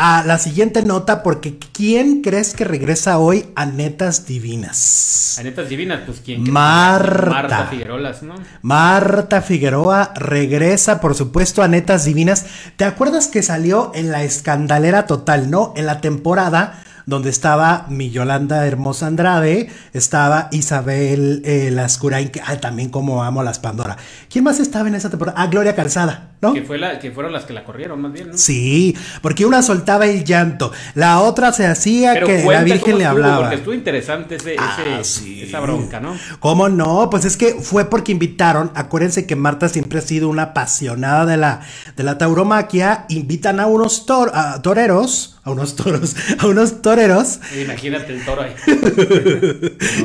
a la siguiente nota porque ¿quién crees que regresa hoy a Netas Divinas? A Netas Divinas, pues ¿quién? Marta. Marta Figueroa, Marta Figueroa regresa, por supuesto, a Netas Divinas. ¿Te acuerdas que salió en la escandalera total, no? En la temporada donde estaba mi Yolanda Hermosa Andrade, estaba Isabel eh, Lascurain, que ah, también como amo las Pandora. ¿Quién más estaba en esa temporada? Ah, Gloria Calzada. Que, fueron las que la corrieron, más bien, ¿no? Sí, porque una soltaba el llanto, la otra se hacía que la Virgen le hablaba. porque estuvo interesante ah, esa bronca, ¿no? ¿Cómo no? Pues es que fue porque invitaron, acuérdense que Marta siempre ha sido una apasionada de la, de la tauromaquia, invitan a unos toreros a unos toros, a unos toreros. Imagínate el toro ahí.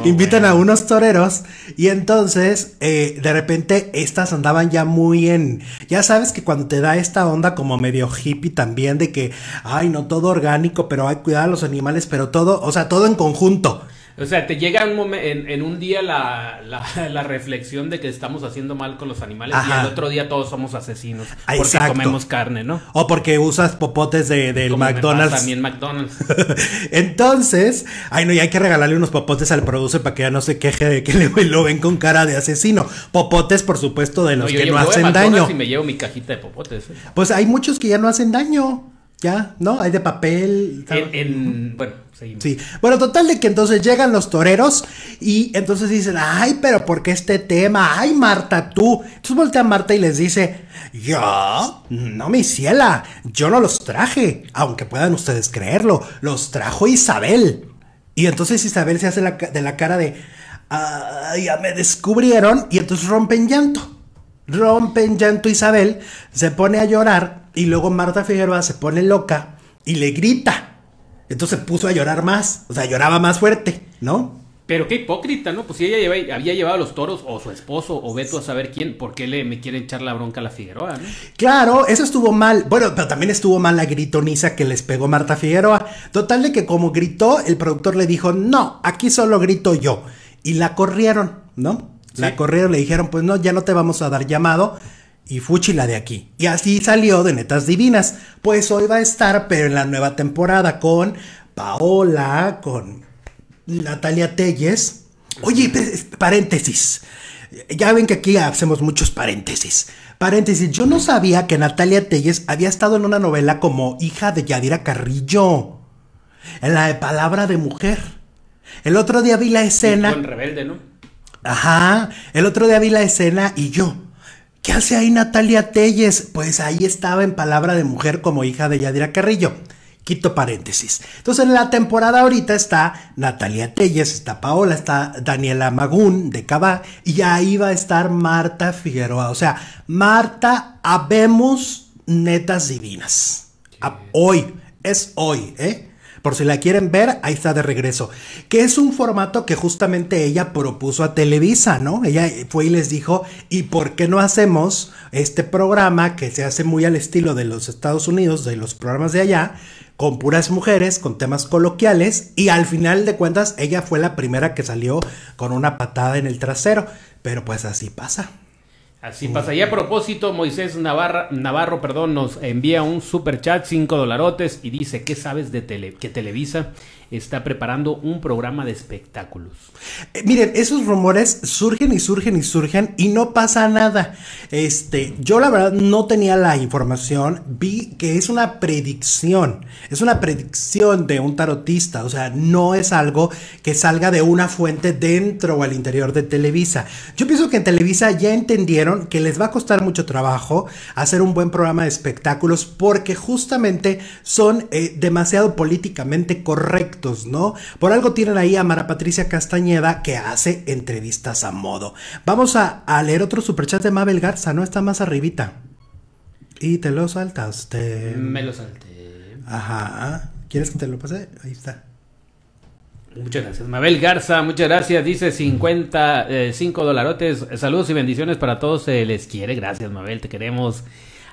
Invitan a unos toreros y entonces eh, de repente estas andaban ya muy en, ya saben es que cuando te da esta onda como medio hippie también de que, ay, no todo orgánico, pero hay que cuidar a los animales, pero todo, o sea, todo en conjunto. O sea, te llega en, un día la, reflexión de que estamos haciendo mal con los animales y al otro día todos somos asesinos ah, porque comemos carne, ¿no? O porque usas popotes de, del McDonald's. También McDonald's. Entonces, ay no, y hay que regalarle unos popotes al producer para que ya no se queje de que lo ven con cara de asesino. Popotes, por supuesto, de los que no hacen daño. Y me llevo mi cajita de popotes. ¿eh? Pues hay muchos que ya no hacen daño. Ya, ¿no? Hay de papel. bueno, Sí. Bueno, total de que entonces llegan los toreros y entonces dicen, ay, pero ¿por qué este tema? Ay, Marta, tú. Entonces voltea a Marta y les dice, yo, no, mi ciela, yo no los traje, aunque puedan ustedes creerlo, los trajo Isabel. Y entonces Isabel se hace de la cara de, ay, ah, ya me descubrieron y entonces rompen llanto rompe en llanto Isabel, se pone a llorar y luego Marta Figueroa se pone loca y le grita. Entonces puso a llorar más, o sea, lloraba más fuerte, ¿no? Pero qué hipócrita, ¿no? Pues si ella había llevado a los toros, o su esposo, o Beto a saber quién, ¿por qué le me quiere echar la bronca a la Figueroa, Claro, eso estuvo mal. Bueno, pero también estuvo mal la gritoniza que les pegó Marta Figueroa. Total de que como gritó, el productor le dijo, no, aquí solo grito yo. Y la corrieron, ¿no? La corrieron, le dijeron, pues no, ya no te vamos a dar llamado. Y fúchila de aquí. Y así salió de Netas Divinas. Pues hoy va a estar, pero en la nueva temporada, con Paola, con Natalia Telles. Oye, paréntesis. Ya ven que aquí hacemos muchos paréntesis. Paréntesis, yo no sabía que Natalia Telles había estado en una novela como hija de Yadira Carrillo. En la de Palabra de Mujer. El otro día vi la escena. con Rebelde, ¿no? Ajá, el otro día vi la escena y yo. ¿Qué hace ahí Natalia Telles? Pues ahí estaba en Palabra de Mujer como hija de Yadira Carrillo. Quito paréntesis. Entonces, en la temporada ahorita está Natalia Telles, está Paola, está Daniela Magún de Cabá, y ahí va a estar Marta Figueroa. O sea, Marta, habemos netas divinas. hoy, es hoy, ¿eh? Por si la quieren ver, ahí está de regreso. Que es un formato que justamente ella propuso a Televisa, ¿no? Ella fue y les dijo, ¿y por qué no hacemos este programa que se hace muy al estilo de los Estados Unidos, de los programas de allá? con puras mujeres, con temas coloquiales, y al final de cuentas ella fue la primera que salió con una patada en el trasero, pero pues así pasa. Así pasa. Y a propósito, Moisés Navarro perdón, nos envía un super chat, 5 dolarotes, y dice, ¿qué sabes de tele, que Televisa está preparando un programa de espectáculos? Eh, miren, esos rumores surgen y surgen y surgen y no pasa nada. Este, yo la verdad no tenía la información, vi que es una predicción, es una predicción de un tarotista, o sea, no es algo que salga de una fuente dentro o al interior de Televisa. Yo pienso que en Televisa ya entendieron que les va a costar mucho trabajo hacer un buen programa de espectáculos porque justamente son eh, demasiado políticamente correctos, ¿no? Por algo tienen ahí a Mara Patricia Castañeda que hace entrevistas a modo. Vamos a, leer otro superchat de Mabel Garza, ¿no? Está más arribita. Y te lo saltaste. Me lo salté. Ajá. ¿Quieres que te lo pase? Ahí está. Muchas gracias. Mabel Garza, muchas gracias. Dice cincuenta eh, cinco dolarotes. Saludos y bendiciones para todos. Se les quiere. Gracias, Mabel. Te queremos.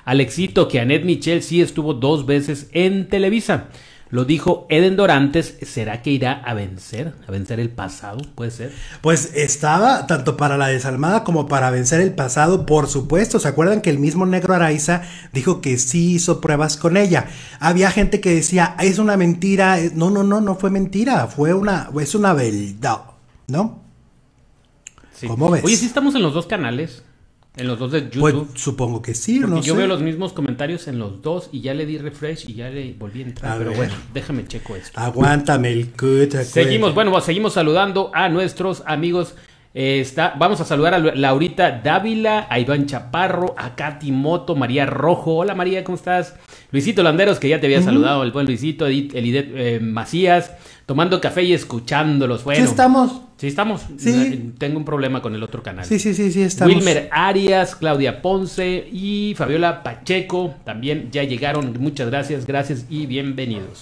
Alexito, que Annette Michel sí estuvo dos veces en Televisa. Lo dijo Eden Dorantes. ¿Será que irá a vencer? ¿A vencer el pasado? ¿Puede ser? Pues estaba tanto para la desalmada como para vencer el pasado, por supuesto. ¿Se acuerdan que el mismo Negro Araiza dijo que sí hizo pruebas con ella? Había gente que decía, es una mentira. No, no, no, no fue mentira. Fue una, es una verdad, ¿no? ¿Cómo ves? Oye, sí estamos en los dos canales. En los dos de pues, YouTube. supongo que sí, Porque yo veo los mismos comentarios en los dos y ya le di refresh y ya le volví a entrar. pero bueno, déjame checo esto. Aguántame el cut. Seguimos, bueno, pues, seguimos saludando a nuestros amigos. Eh, está, vamos a saludar a Laurita Dávila, a Iván Chaparro, a Katy Moto, María Rojo. Hola María, ¿cómo estás? Luisito Landeros, que ya te había saludado, el buen Luisito, Edith, eh, Macías, tomando café y escuchándolos. Bueno, sí estamos. Sí estamos. Tengo un problema con el otro canal. Sí, sí, sí, sí estamos. Wilmer Arias, Claudia Ponce y Fabiola Pacheco también ya llegaron. Muchas gracias, gracias y bienvenidos.